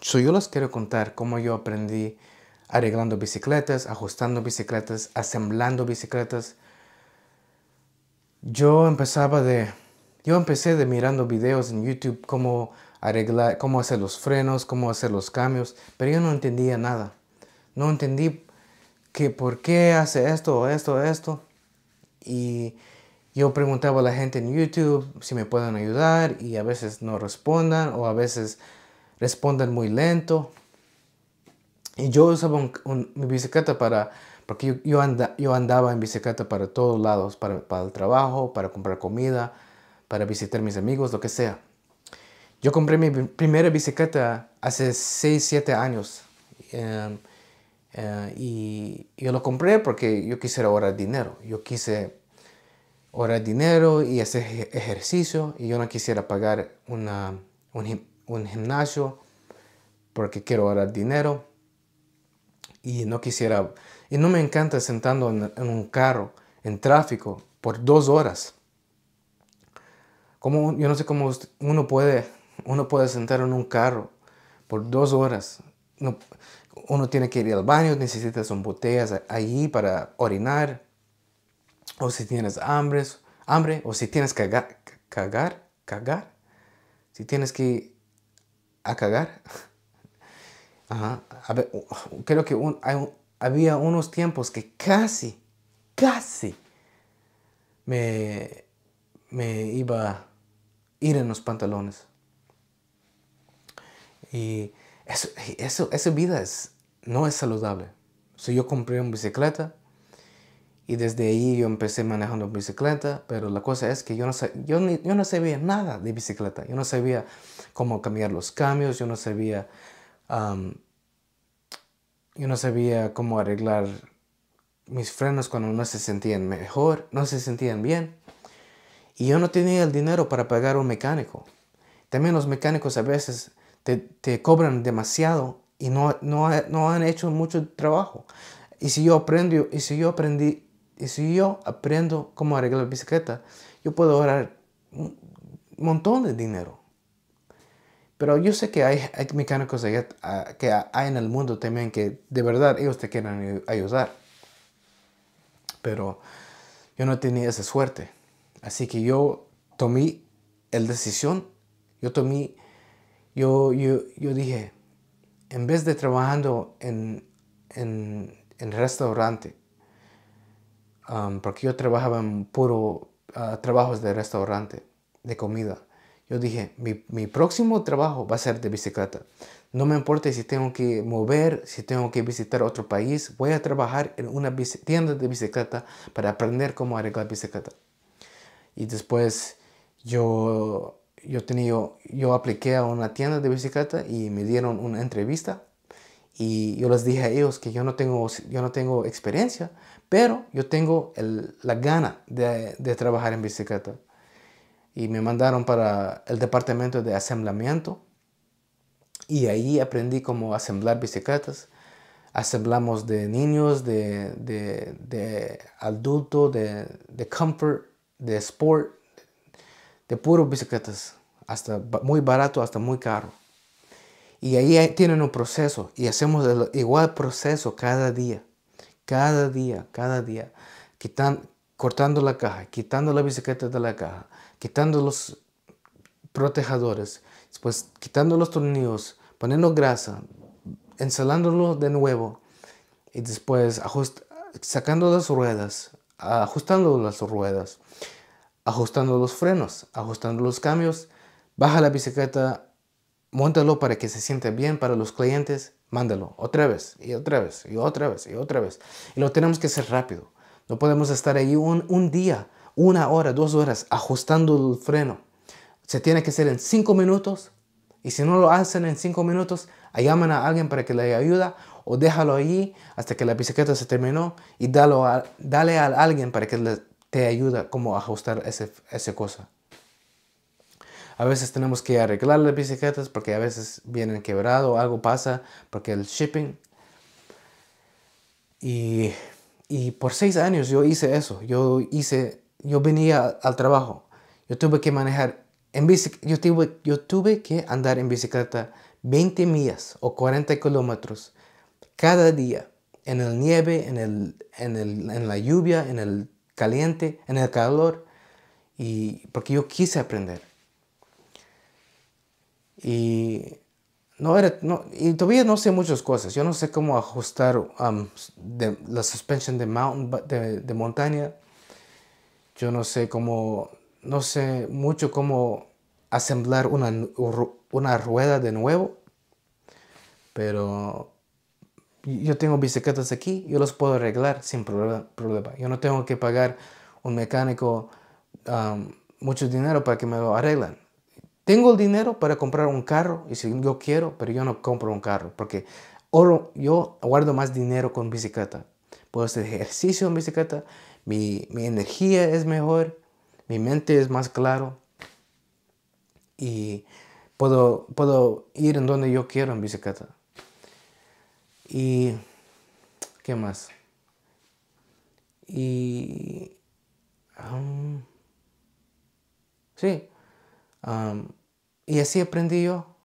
yo les quiero contar cómo yo aprendí arreglando bicicletas, ajustando bicicletas, asemblando bicicletas. Yo empezaba de, yo empecé de mirando videos en YouTube cómo arreglar, cómo hacer los frenos, cómo hacer los cambios, pero yo no entendía nada. No entendí que por qué hace esto, esto, esto. Y yo preguntaba a la gente en YouTube si me pueden ayudar y a veces no respondan o a veces responden muy lento. Y yo usaba mi bicicleta para, porque yo, yo, anda, yo, andaba en bicicleta para todos lados, para, para, el trabajo, para comprar comida, para visitar mis amigos, lo que sea. Yo compré mi primera bicicleta hace 6, 7 años. Em, eh, y yo lo compré porque yo quisiera ahorrar dinero. Yo quise ahorrar dinero y hacer ejercicio y yo no quisiera pagar una, un, un gimnasio porque quiero ahorrar dinero y no quisiera, y no me encanta sentando en, un carro, en tráfico, por dos horas. Como, yo no sé cómo uno puede, uno puede sentar en un carro por dos horas. No, uno tiene que ir al baño, necesitas un botellas allí para orinar, o si tienes hambre, hambre o si tienes que cagar, cagar, cagar, si tienes que a cagar. creo que había unos tiempos que casi, casi me, iba a ir en los pantalones. Y eso, eso, esa vida es, no es saludable. Si yo compré una bicicleta, y desde ahí yo empecé manejando bicicleta, pero la cosa es que yo no, yo, yo no sabía nada de bicicleta. Yo no sabía cómo cambiar los cambios, yo no sabía, yo no sabía cómo arreglar mis frenos cuando no se sentían mejor, no se sentían bien. Y yo no tenía el dinero para pagar un mecánico. También los mecánicos a veces te, te cobran demasiado y no, no, no han hecho mucho trabajo. Y si yo y si yo aprendí y si yo aprendo cómo arreglar la bicicleta, yo puedo ahorrar un montón de dinero. Pero yo sé que hay, mecánicos que hay en el mundo también que de verdad ellos te quieren ayudar. Pero yo no tenía esa suerte. Así que yo tomé la decisión, yo tomé, yo, yo, yo dije, en vez de trabajando en, en, en restaurante, porque yo trabajaba en puro ah, trabajos de restaurante, de comida. Yo dije, mi, próximo trabajo va a ser de bicicleta. No me importa si tengo que mover, si tengo que visitar otro país, voy a trabajar en una tienda de bicicleta para aprender cómo arreglar bicicleta. Y después yo, yo, tenía, yo apliqué a una tienda de bicicleta y me dieron una entrevista y yo les dije a ellos que yo no tengo, yo no tengo experiencia, pero yo tengo la gana de, trabajar en bicicleta. Y me mandaron para el departamento de asemblamiento y ahí aprendí cómo asemblar bicicletas. Asemblamos de niños, de, de, de adulto, de, de comfort, de sport, de puros bicicletas, hasta muy barato, hasta muy caro. Y ahí eh, tienen un proceso y hacemos el igual proceso cada día, cada día, cada día, Quitan, cortando la caja, quitando la bicicleta de la caja, quitando los protejadores, después quitando los tornillos, poniendo grasa, ensalándolo de nuevo y después sacando las ruedas, ajustando las ruedas, ajustando los frenos, ajustando los cambios, baja la bicicleta Móntalo para que se sienta bien para los clientes, mándalo otra vez y otra vez y otra vez y otra vez. Y lo tenemos que hacer rápido. No podemos estar ahí un, día, una hora, dos horas ajustando el freno. Se tiene que hacer en cinco minutos y si no lo hacen en cinco minutos, llaman a alguien para que le ayude o déjalo allí hasta que la bicicleta se terminó y dalo dale a alguien para que te ayude como ajustar ese, esa cosa. A veces tenemos que arreglar las bicicletas porque a veces vienen quebrado o algo pasa porque el shipping. Y, y por seis años yo hice eso. Yo hice, yo venía al trabajo. Yo tuve que manejar en Yo tuve, yo tuve que andar en bicicleta 20 millas o 40 kilómetros cada día en el nieve, en, el, en, el, en, la lluvia, en el caliente, en el calor, y porque yo quise aprender. Y, no era, no, y todavía no sé muchas cosas. Yo no sé cómo ajustar um, la suspensión de, de, montaña. Yo no sé cómo, no sé mucho cómo asemblar una, una rueda de nuevo. Pero yo tengo bicicletas aquí, yo los puedo arreglar sin problema. Yo no tengo que pagar un mecánico um, mucho dinero para que me lo arreglen. Tengo el dinero para comprar un carro y si yo quiero, pero yo no compro un carro porque oro, yo guardo más dinero con bicicleta. Puedo hacer ejercicio en bicicleta, mi, energía es mejor, mi mente es más claro y puedo, puedo ir en donde yo quiero en bicicleta. Y ¿Qué más? Y... sí, y así aprendí yo